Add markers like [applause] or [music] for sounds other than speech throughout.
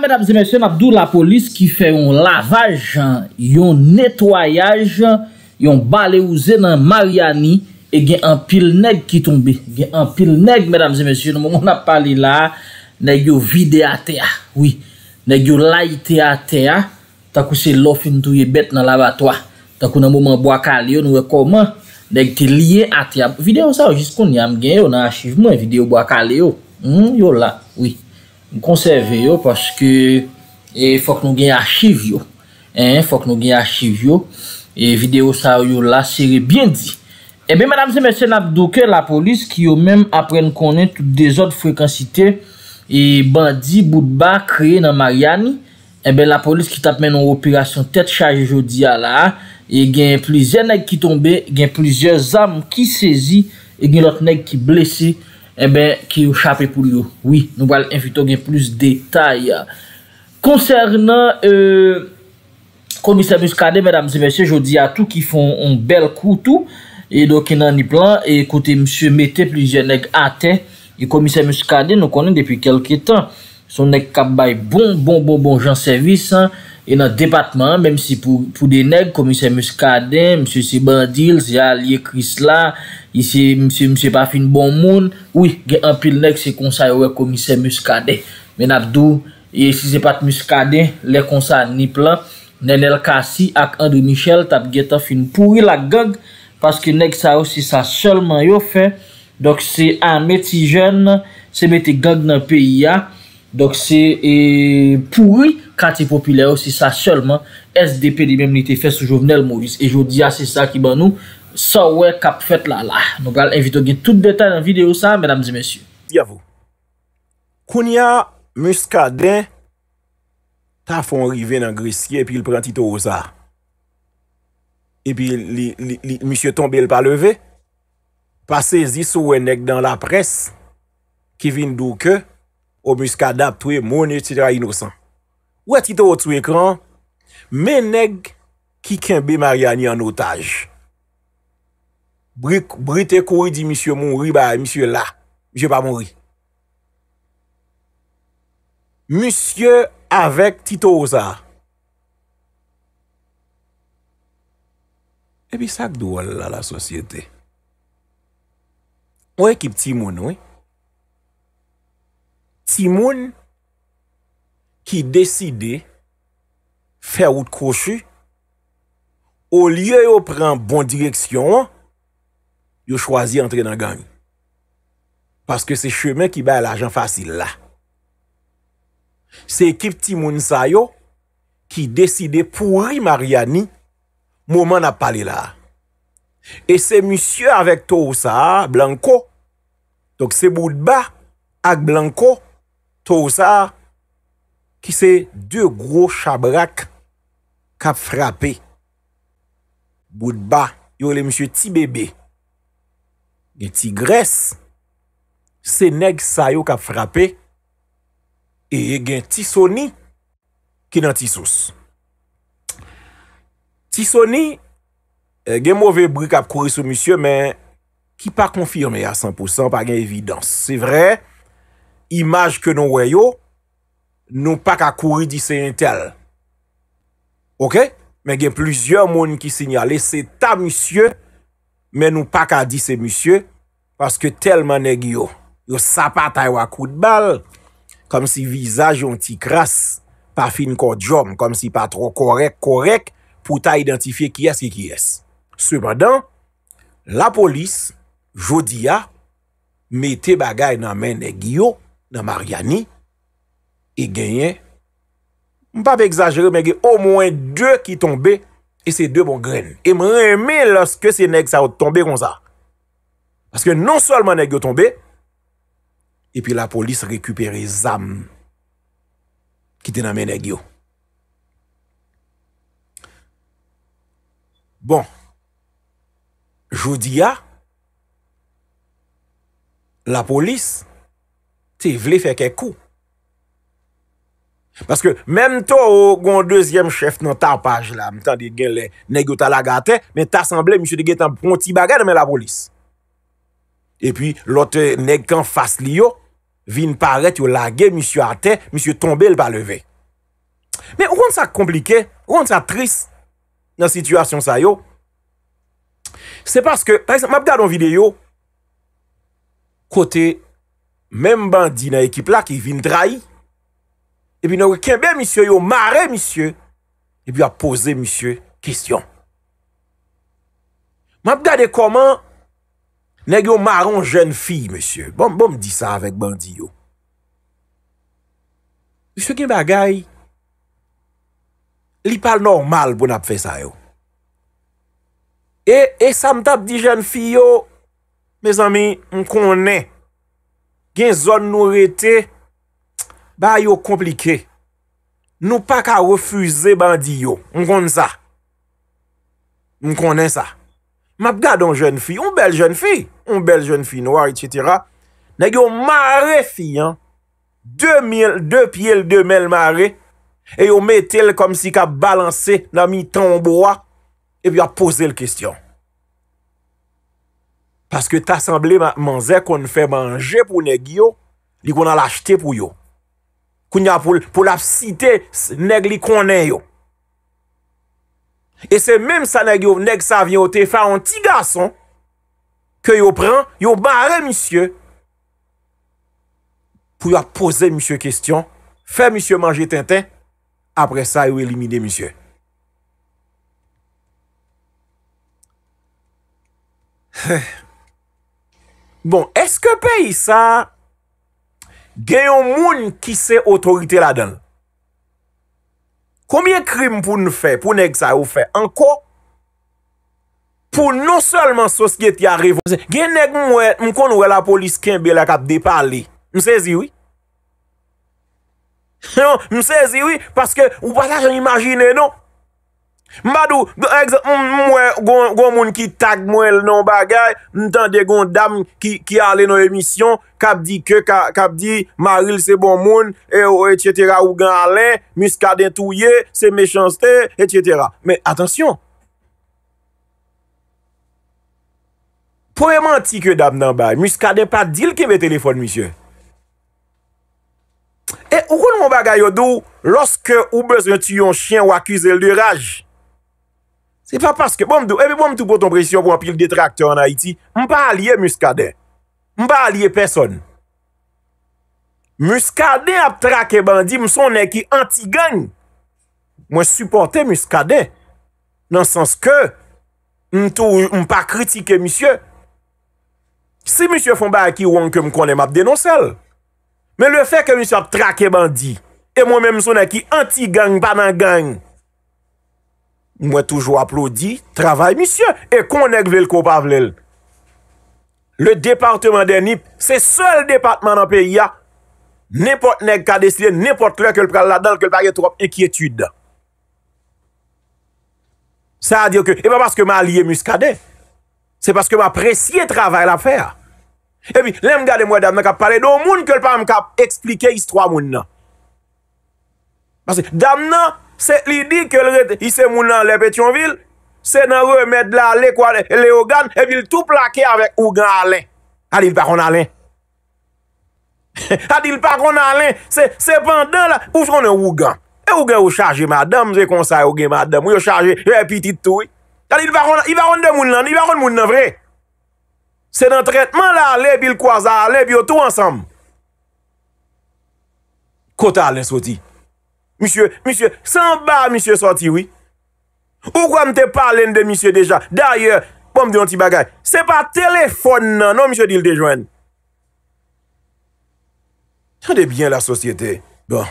Mèdames et mèsyè, nabdou la polis ki fè yon lavaj Yon netwayaj Yon bale ouze nan mariani E gen an pil neg ki tonbe Gen an pil neg mèdames et mèsyè Nou moun apali la Nè yon vide a teya Nè yon lay teya a teya Takou se lofin touye bet nan lavatoa Takou nan mouman bo akale yo Nou wekoman Nè yon te liye a teya Videyo sa ou jis kon yam gen yo Nan achivemen videyo bo akale yo hmm, Yon la, wii M konserve yo paske fok nou gen y archiv yo. Fok nou gen y archiv yo. E video sa yo eh la sere eh bien di. Ebe madame se mese nabdouke la polis ki yo men apren konen tout de zot frekansite. E bandi bout ba kre nan Maryani. Ebe la polis ki tap men nou operasyon tet chaje jo di ala. E gen plizye neg ki tombe, gen plizye zam ki sezi, e gen lot neg ki blese. Ebe, eh ki ou chapi pou lyo. Oui, nou wale enfito gen plus detay. Konsernan, komise euh, muskade, mèdam se mèche, jodi atou ki fon on bel koutou. E do ki nan ni plan, e kote msye mette plizye neg ate. E komise muskade nou konen depi kelke tan. Son neg kap bay bon, bon, bon, bon jan servis. E nan depatman, mèm si pou de neg, komise muskade, msye si bandil, si a liye kris la, msye pa fin bon moun, oui, gen an pil neg, se konsa yo we komise muskade. Men ap do, e si se pat muskade, le konsa ni plan, nen el kasi, ak an de michel, tap gen ta fin pouri la gag, paske neg sa yo si sa solman yo fe, dok se an meti jen, se meti gag nan piya, dok se e, pouri, Kan te popilè ou se sa sèlman, SDP di mèm ni te fè sou Jovenel Movis. E jò di a se sa ki ban nou, sa wè kap fèt la la. Nou gal eviton gen tout betan nan videyo sa, menam di mèsyou. Di avou. Kounia Muska den, ta fon rive nan Grisye, epi il prenti to ou sa. Epi, mèsyou tombe el pa leve, pase zi sou wènek dan la pres, ki vin dou ke, ou Muska dap twe mounetitra inosan. Ou e tito ou tou ekran, men neg ki ken be mariani an otaj. Brite kou yi di misye moun ri, ba misye la, jè pa moun ri. Misyè avek tito ou sa. E bi sak dou wala la sosyete. Ou e kip timoun ou e? Timoun, ki deside fè ou t'krochu, ou liye yo pren bon direksyon, yo chwazi entre nan gang. Paske se cheme ki bè l'ajan fasil la. Se ekip Timoun Sayo, ki deside pouri Mariani, mouman ap pale la. E se misye avèk tou ou sa, Blanco, tok se bout ba, ak Blanco, tou ou sa, ki se de gro chabrak kap frape bout ba yo le msye ti bebe gen ti gres se neg sayo kap frape e gen ti soni ki nan ti sos ti soni eh, gen mwove bri kap kori sou msye men ki pa konfirme a 100% pa gen evidans se vre imaj ke nou weyo Nou pa ka kouri di se yon tel. Ok? Men gen plizyon moun ki sinyale, se ta monsye, men nou pa ka di se monsye, paske tel man e gyo. Yo sapata yon kout bal, kom si vizaj yon ti kras, pa fin kon jom, kom si pa tro korek korek, pou ta identifiye kyes ki kyes. Semadan, la polis, jodi ya, mete bagay nan men e gyo, nan Mariani, e genyen, m pa pe exagere, men genye o mwen 2 ki tombe, e se 2 bon gren, e m reme loske se neg sa ou tombe kon sa, paske non solman neg yo tombe, e pi la polis rekupere zam, ki te namen neg yo. Bon, joudiya, ah, la polis, te vle fe kek kou, Paske menm to ou gwen deuxième chef nan tarpaj la, mwen tan di gen le neg yo talaga ate, men tasemble, mwen se di gen tan pronti bagay nan men la polis. E pi lote neg kan fas li yo, vin paret yo lage mwen se ate, mwen se tombe l pa leve. Men ou gwen sa komplike, ou gwen sa tris nan situasyon sa yo, se paske, par exemple, mwen apde adon videyo, kote menm bandi nan ekip la ki vin trahi, epi nou kembe misyo yo mare misyo, epi yo ap pose misyo kisyon. Mwap gade koman, neg yo maron jen fi misyo, bon mdi sa avèk bandi yo. Mwap se gen bagay, li pal normal bon ap fè sa yo. E, e sa mta ap di jen fi yo, mè zami, m konè, gen zon nou rete, ba yo komplike, nou pa ka refuze bandi yo, mkonde sa, mkonde sa, map gade an jen fi, an bel jen fi, an bel jen fi, noua, et cetera, neg yo mare fi, an, 2000, 2000, 2000, 2000 mare, e yo metel kom si ka balanse, nan mi tanboa, epi a pose l kestyon, paske ta samble manze kon fè manje pou neg yo, li kon al achete pou yo, pou la sitè neg li konnen yo. E se menm sa neg yo, neg sa vyen yo te fa an ti gason, ke yo pren, yo bare misye, pou yo apose misye kestyon, fe misye manje tenten, apre sa yo elimine misye. Bon, eske peyi sa... Gen yon moun ki se otorite la den. Koumye krim pou nou fe, pou neg sa ou fe? Anko, pou nou selman sos yeti a revose. Gen neg mwen, mwen kon wè la polis ken be la kap depa li. Mwen sezi wè. Non, mwen sezi wè, paske ou pata jen imagine non. Mbado, mwen goun moun ki tag mwen nan bagay, mwen tan de goun dam ki ale nan emisyon, kap di ke, kap di, maril se bon moun, e, etyetera, ou gan ale, miska den touye, se mechanste, etyetera. Men, atensyon. Po e manti ke dam nan bagay, miska den pa dil ke me telefon, misye. E, ou goun moun bagay yo dou, loske ou bez re tuyon chien wakize l de raj, Se pa paske bom do, ebe bom tou poton presyon pou apil detractor an Haiti, mpa alye muskade, mpa alye peson. Muskade ap trake bandi, mson ek ki anti-ganj, mwen supporte muskade, nan sens ke mpa kritike msye. Se msye fon ba ek ki wong ke mkonem ap denosel, men le fe ke msye ap trake bandi, e mwen men mson ek ki anti-ganj, pa nan gangj. mwen toujou aplodi, travay misye, e kon neg vlel ko pavlel. Le departement denip, se sol departement nan peyi ya, nepot neg kadesile, nepot lè ke l pral ladal, ke l parye trop ekietude. Sa a diyo ke, e pa paske ma liye muskade, se paske ma presye travay la fè. E pi, lèm gade mwen dam nan kap, pale do moun ke l pral m kap, eksplike yis troa moun nan. Paske dam nan, Se li di ke il se moun nan lè Petionville, se nan wè mèd la lè kwa lè Ogan, e vil tout plakè avèk Ogan alè. Adil pa kon alè. [laughs] Adil pa kon alè, se pendant la, ouf kon an e Ogan. E Ogan ou charge madame, ze konsay Ogan madame, ou yo charge epitit tou. Adil pa kon, i va ronde moun nan, i va ronde moun nan vre. Se nan tretman la lè, bil kwa zan lè, bi yo tout ansam. Kota alè soti. Misyè, misyè, san ba misyè sorti, oui? Ou kwa mte parle n de misyè deja? Darye, pou bon, mde yon ti bagay? Se pa telefon nan, nan misyè di l de jwen? Chade bien la sosyete. Bon.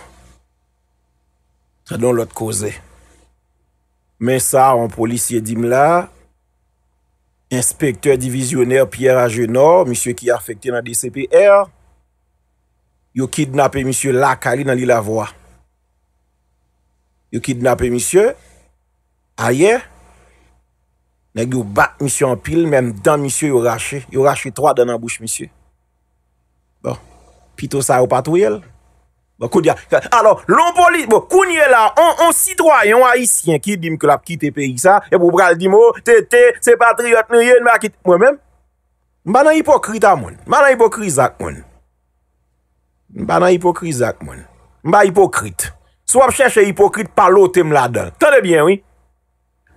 Chade don lot koze. Men sa, an polisye di m la. Inspekteur divisioner Pierre Agenor, misyè ki a fèkte nan DCPR. Yo kidnapè misyè la kali nan li la vwa. Yo kidnapè misye, aye, nek yo bat misye an pil, menm dan misye yo rache, yo rache 3 den an bouch misye. Bo, pito sa yo patou yel. Bo, kou diya, alo, loun polis, bo, kounye la, an, an sitroy, an a isyen, ki dim klap ki te pe yik sa, ep ou bral di mo, te, te, se patriot, men yel, men akit, mwen men. Mba nan hipokrit a moun, mba nan hipokrizak moun. Mba nan hipokrizak moun. Mba hipokrit. Mba nan hipokrit. Swap chèche hipokrit pa lote mladan. Tande bien, oui.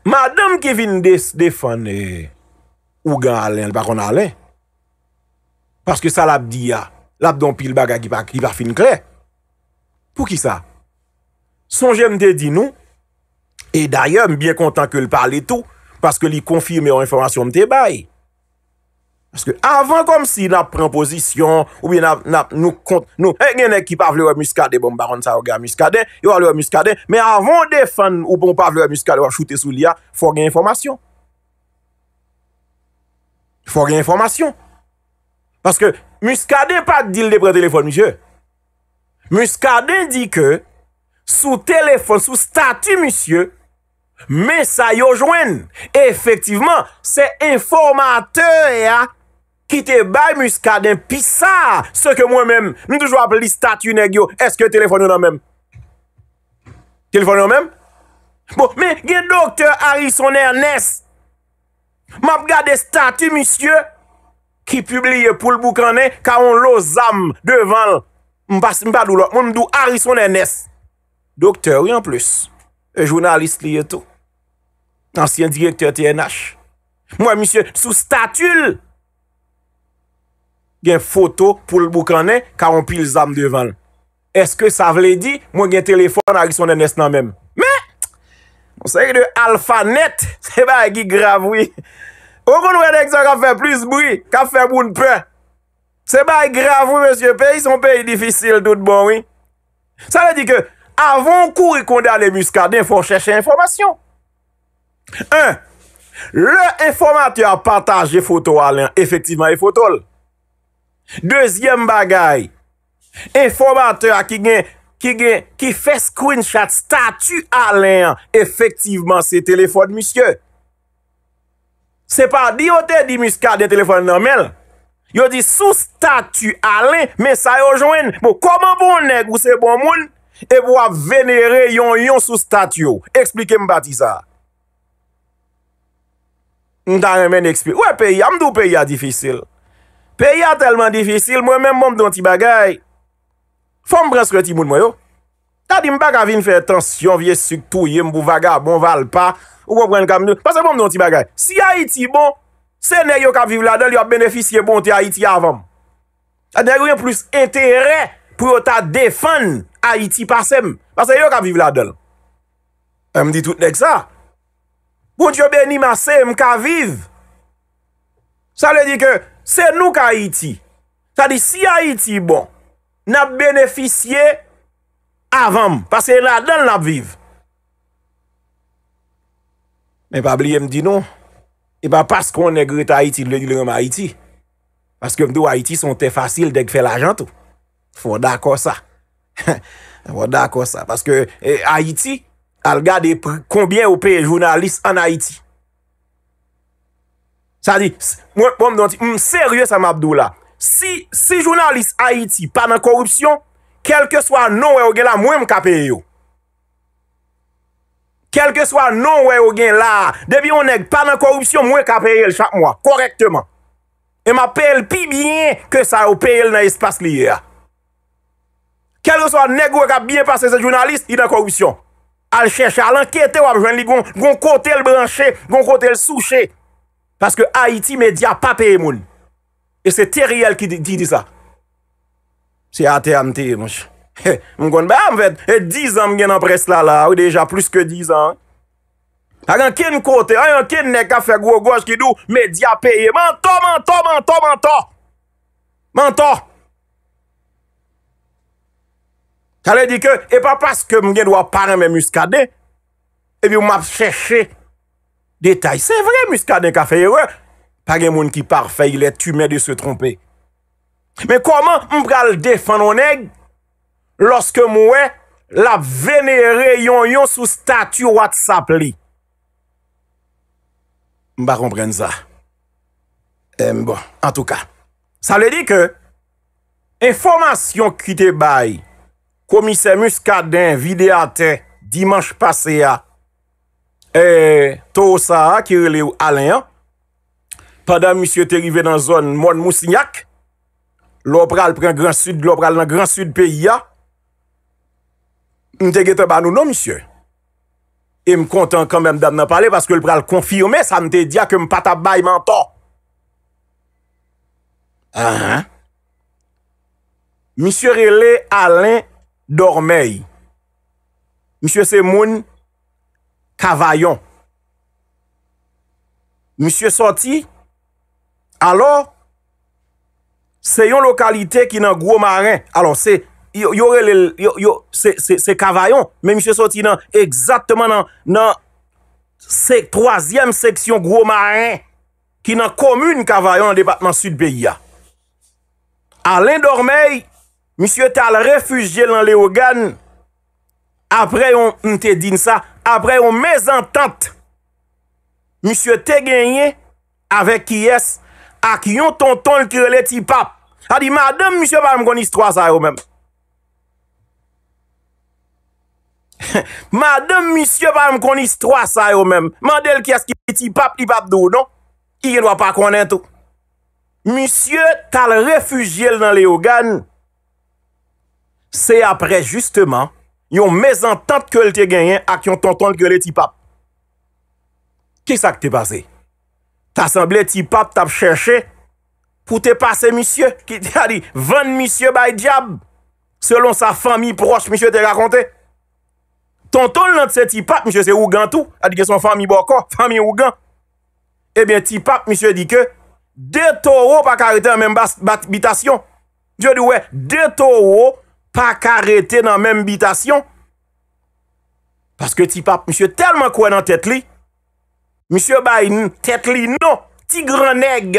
Madame Kevin de Stéphane ou gan alen, l pa kon alen. Paske sa lap di ya. Lap don pil baga ki pa fin kler. Pou ki sa? Son jèm te di nou e dayem, bien kontan ke l pale tou, paske li konfirme ou informasyon mte bayi. Paske avan kom si nap premposisyon, ou bi nap nou kont, nou, ek eh, gen ek ki pa vlewe muskade, bon baron sa vlewe muskade, yo vlewe muskade, men avan defan ou bon pa vlewe muskade, wachoute sou liya, fò gen informasyon. Fò gen informasyon. Paske muskade pa dil depre telefon, misye. Muskade di ke, sou telefon, sou statu, misye, men sa yo jwen. Efektiveman, se informate ya, ki te bay muska den pis sa, se ke mwen men, mi toujwa ap li statu ne gyo, eske telefon yo nan men. Telefon yo nan men? Bon, men, gen doktor Harrison Ernest, map gade statu, misye, ki publiye pou l'boukranen, ka on lo zam, devan, mwen pas mpadou lò, mwen mdou Harrison Ernest, doktor yon plus, e jounalist liye tou, ansyen direktor TNH. Mwen, misye, sou statu lò, gen foto pou l'bouk anen ka ou pi l'zame devan. Eske sa vle di, mwen gen telefon a ki son enes nan menm. Men, monsenye de alfanet, [laughs] se ba e ki gravoui. O kon wè dek sa ka fe plis boui, ka fe moun pe. Se ba e gravoui, monsenye pe, son pe e difisil dout bon, oui. Sa le di ke, avon kou re konde ane muskade, fò chèche informasyon. Un, le informatye a pataje foto alen, efektivman e fotol. Dezyen bagay, informateur ki fè screenshot statu alè, efektivman se telefon monsye. Se pa di ote di mouska de telefon normal, yo di sou statu alè, men sa yo jwen. Bo, koman bon neg bon, ou se bon moun, e bo a venere yon yon sou statu yo. Eksplike m batisa. M dan men eksplike. Ou e peyi, amdou peyi a difisil. Peye a telman difisil, mwen men mounm don ti bagay, fò m brens re ti moun mwen yo. Ta di m pa ka vin fè etansyon, vie suk tou, yon m bou vaga, moun val pa, ou m pren kam nou. Pasè mounm don ti bagay. Si Haiti bon, se ne yo ka viv la del, yo ap beneficye bon te Haiti avan. A ne yo yon plus entere pou yo ta defan Haiti pasèm. Pasè yo ka viv la del. A e m di tout nek sa. Mounm yo ben ima se m ka viv. Sa le di ke Se nou ka Haiti, sa di si Haiti bon, nab beneficye avanm, pase la dan nab viv. Me pa bliye m di nou, e pa pas kon negre ta Haiti, le nye lèm Haiti. Pase ke m do Haiti son te fasil deg fe la jantou. Fon dako sa, [laughs] fon dako sa. Pase ke e, Haiti, al gade konbyen oupe jounalist an Haiti. Sa di, mwen mwen mwen mwen, serye sa mwen mwen mwen mwen mwen mwen mwen mwen mwen mwen mwen. Si jounalist Haiti pa nan koruptyon, kelke swa non wey o gen la mwen mwen kapeye yo. Kelke swa non wey o gen la, debi mwen neg pa nan koruptyon mwen kapeye yo l chape mwen, korektman. E mapel pi byen ke sa o peye yo l nan espasy liye. Kelke swa neg wey ka biyen pa se se jounalist, yi nan koruptyon. Al chè chè, al ankète wap, jwen li gon kote l branche, gon kote l souche. Paske Haiti medya pa peye moun. E se teriyel ki di di sa. Se ate amteye moun. Mwen kon be amvet. E 10 an mwen gen apres la la. Ou deja plus ke 10 an. Agan ken kote. Ayan ken neka fe gwo gwoj ki dou. Medya peye. Manto, manto, manto, manto. Manto. Sa le di ke. E pa paske mwen gen dwa pare mwen muskade. E bi ou map seche. Detay, se vre Muska den ka feye wè, pa gen moun ki par feye lè, tu mè de se trompe. Mè koman m pral defan anèg, loske m wè, la venere yon yon sou statu wad sapli. M ba rom pren za. M bon, an tou ka. Sa lè di ke, informasyon ki te bay, komise Muska den vide ate, dimanj pase ya, E to sa, ki rele ou alen ya, padan monsye te rive dan zon moun mousinyak, lop pral pren gran sud, lop pral nan gran sud peyi ya, mte gete banou nou non, monsye. E m kontan kambem dan nan pale, paske lop pral konfirme, sa mte diya ke m patabay manto. Ha? Monsye rele alen dormey. Monsye se moun moun. Kavayon Monsie Soti Alors Se yon lokalite ki nan Gro Marè Alors se Se Kavayon Men Monsie Soti nan Exactement nan Troasyem seksyon Gro Marè Ki nan komune Kavayon An debatman Sudbeya Alen dormey Monsie te al refujye lan le Ogan Apre yon Monsie Soti apre yon mezantante, misye te genye, avek ki es, ak yon tonton yon kirele ti pap, a di, madem misye pa yon konis 3 sa yo men. Madem misye pa yon konis 3 sa yo men, mandel ki es ki pe ti pap, ti pap do, non, ki genwa pa konen to. Misye tal refugiel nan le ogan, se apre justeman, yon mezan tant kele te genyen, ak yon tonton kele ti pap. Ki sa ke te pase? Ta asemble ti pap, ta pe chershe, pou te pase misye, ki te a di, van misye bay diab, selon sa fami proche, misye te rakonte. Tonton nan te se ti pap, misye se wou gan tou, a di ke son fami bokor, fami wou gan. Ebyen eh ti pap, misye di ke, de toro pa karite an men bat bitasyon. Je di we, de toro, pa karete nan menm bitasyon, paske ti pap, msye telman kwen nan tetli, msye bay tetli nou, ti gran neg,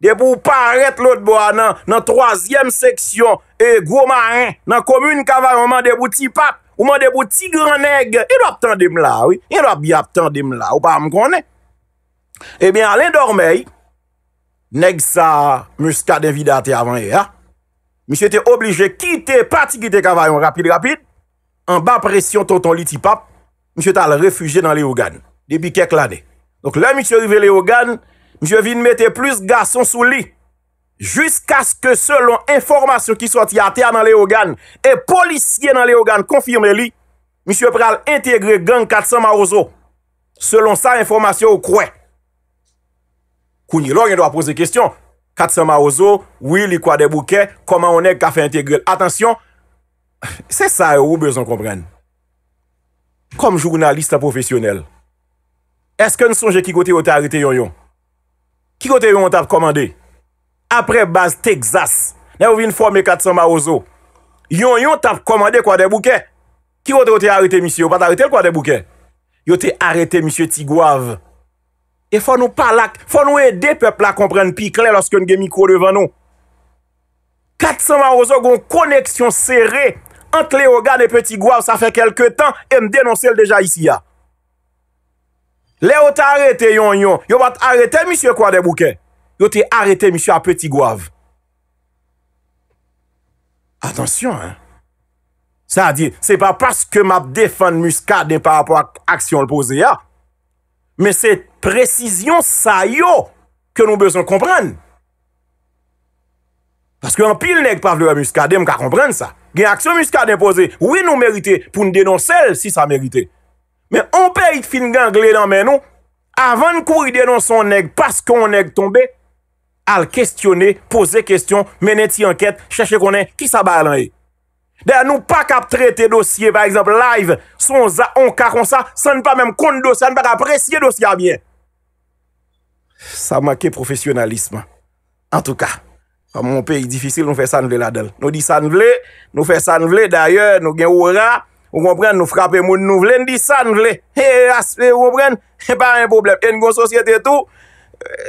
de pou paret lout bo anan, nan troasyem seksyon, e gwo ma an, nan komune kavay, ou mande pou ti pap, ou mande pou ti gran neg, e do ap tende m la, e do ap bi ap tende m la, ou pa m konen. Ebyen eh alen dormey, neg sa muska devidate avan e a, mi se te oblije kite pati kite kavayon rapide rapide, an ba presyon tonton liti pap, mi se tal refuje nan le Ogan, debi kek l ane. Donk la mi se rive le Ogan, mi se vin mette plus gason sou li, jisk aske selon informasyon ki soti ater nan le Ogan, e polisye nan le Ogan konfirme li, mi se pre al integre gang 400 ma ozo, selon sa informasyon ou kwen. Kouni lor yon do a pose kestyon, Katsama Ozo, will yi kwa de bouke, koman one kaffe integrel. Atansyon, se sa yo ou bezon kompren. Kom jounaliste profesyonel, eske n sonje ki kote yo te arete yon yon? Ki kote yon tap komande? Apre base Texas, ne ouvin fome Katsama Ozo, yon yon tap komande kwa de bouke? Ki kote yo te arete misyo, pat arete l kwa de bouke? Yo te arete misyo Tigwav, E fò nou pa lak, fò nou e de pepl la komprenne pi kle lòske nge mikro devan nou. 400 man roso goun koneksyon serre, ant le ogane Peti Gouav sa fè kelke tan, e m denonsel deja isi ya. Le ote arete yon yon, yo bat arete misyo kwa de bouke. Yo te arete misyo a Peti Gouav. Atensyon. Sa di, se pa paske map defan muskade ne par rapport aksyon l'pose ya. men se prezisyon sa yo ke nou bezon kompren. Paske an pil neg pa vlewa muskadem ka kompren sa. Gen aksyon muskadem pose, ouye nou merite pou nou denon sel si sa merite. Men an pe yi fin gangle nan men nou, avan kou yi denon son neg paske yon neg tombe, al kestyone, pose kestyon, men eti anket, chache konen ki sa ba lan e. De an nou pa kap trete dosye, pa ekseple live, son za an ka kon sa, san pa menm konde dosye, san pa kap apresye dosye a myen. Sa ma ke profesionalisme. En tout ka, a mon peyi difisil nou fe san vle la del. Nou di san vle, nou fe san vle, daye nou gen ou ra, ou kompren nou frape moun nou vle, nou di san vle. He, aspe, ou kompren, [laughs] e pa an problem. E nou kon sosyete tou.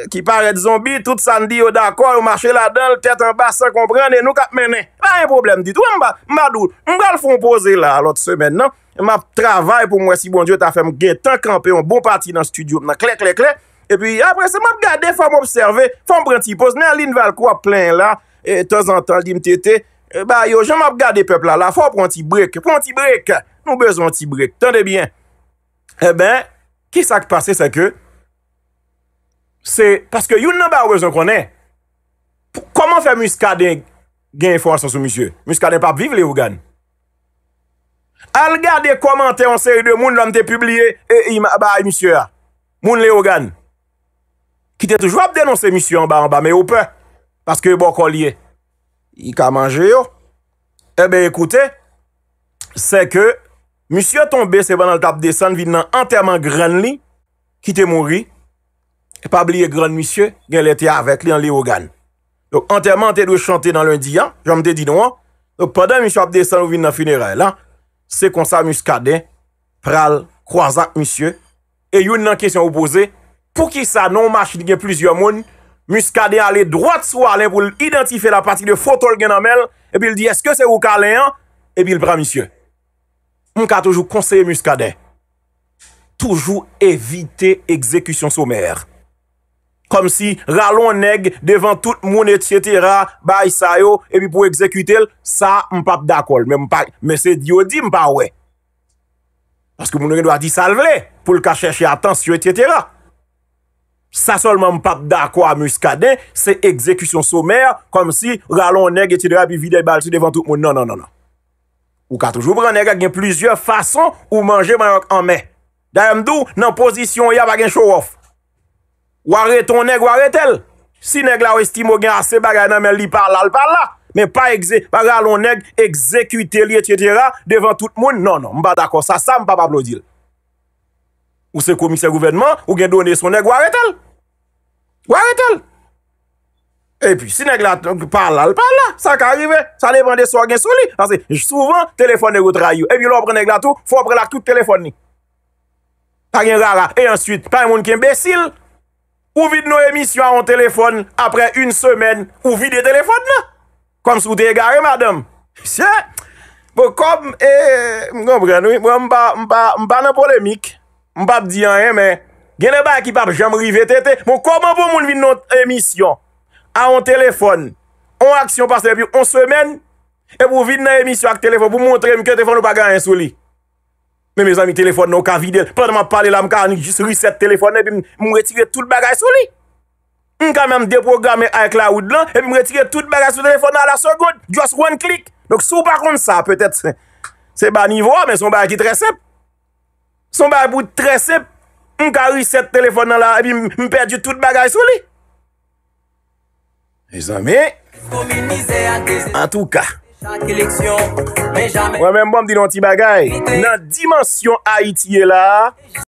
Ki pare d'zombi, tout sa n'di yo d'akwa, yo mache la dal, tèt an bas sa komprende, nou kap menè. Pa yon problem di tou, mba, mba dou. Mba l'fon pose la l'ot semen non? nan, mba travay pou mwen si bon diyo ta fèm gen tan kampe, yon bon pati nan studio mna, kle, kle, kle. E pi apre se mba gade, fèm observe, fèm pren ti pose nan lin val kwa plen la, etan zan tan, dim tete, ba yo, jè mba gade pepla la, fèm pren ti brek, pren ti brek. Nou bezon ti brek, tande bien. E ben, ki sa ki pase se ke? Se, paske yon nan ba rezon konen, koman fe muska den gen yon fwansan sou musye? Muska den pa ap viv le ou gan? Al gade komante ansen yon moun nan te publie, e, ba, yon musye a, moun le ou gan? Ki te toujwa ap denonsen musye an ba an ba, me ou pe, paske yon bo kolye, yi ka manje yo. Ebe, ekoute, se ke, musye tombe se banan tap desen, vi nan anterman gran li, ki te mouri, E pa bliye gran misye gen lete avek li an li ogan. Donk anterman te dwe chante dan lundi an, jan mte di nou an. Donk padan misye ap desen ou vin nan funeray la, se konsa muskade, pral, kwa zak misye. E yon nan kesyon ou pose, pou ki sa non machin gen plizye moun, muskade ale droit sou ale pou l identife la pati de fotol gen amel, epi l di eske se ou kalen an, epi l pral misye. Moun ka toujou konseye muskade, toujou evite ekzekusyon soumer an. kom si ralon neg devan tout moun et setera, bay sayo, epi pou ekzekutel, sa m pap dakol, men se diyo di m pa we. Paske moun gen do a di salvele, pou l ka cheshe atansi et setera. Sa solman m pap dakol a muskade, se ekzekusyon somer, kom si ralon neg et setera, bi vide bal si devan tout moun, nan nan nan nan. Ou katou, jwou pran neg a gen plizye fason, ou manje mayonk anme. Da yon mdou, nan posisyon ya bagen show off. Waret ton neg, waret el. Si neg la ou estime ou gen ase bagay nan men li parlal, parlal. Men pa ekze, bagay alon neg, ekzekute li, et cetera, devan tout moun. Non, non, mba d'akon, sa sa mpa paplodil. Ou se komise gouvernement, ou gen donye son neg, waret el. Waret el. E pi, si neg la parlal, parlal. Sa ka arrive, sa ne prende so a gen sou li. Anse, souvan, telefon ne go tra yo. E pi lò pre neg la tou, fò pre la tout telefon ni. A gen rara. E answit, pa yon moun ki mbesil. Ou vide nou emisyon a yon telefon apre yon semen, ou vide yon telefon la? Kwa m sou te e gare, madame? Siè! Bo kom, e, m gombre nou, m pa nan polèmik, m pa di anè e, men, genè e ba akipap, jèm rivè tè tè. Bo koman pou moun vide nou emisyon a yon telefon, an aksyon pasè, yon semen, e pou vide nou emisyon ak telefon pou montre m kète fon nou pa gare sou li? Men men zami telefon nou ka vide, plèndan man pale la, m ka anou jis rizet telefon, epi m mou retike tout bagay sou li. M ka men m deprogramme an k la ou dlan, epi m mou retike tout bagay sou telefon nan la seconde, just one click. Donk sou par kont sa, pètèt se, se ba nivou, men son ba ki tresep. Son ba bout tresep, m ka rizet telefon nan la, epi m mperdi tout bagay sou li. Mes ami, en tou ka, Wè mè mbòm di nou ti bagay Nan Dimension Haiti yè la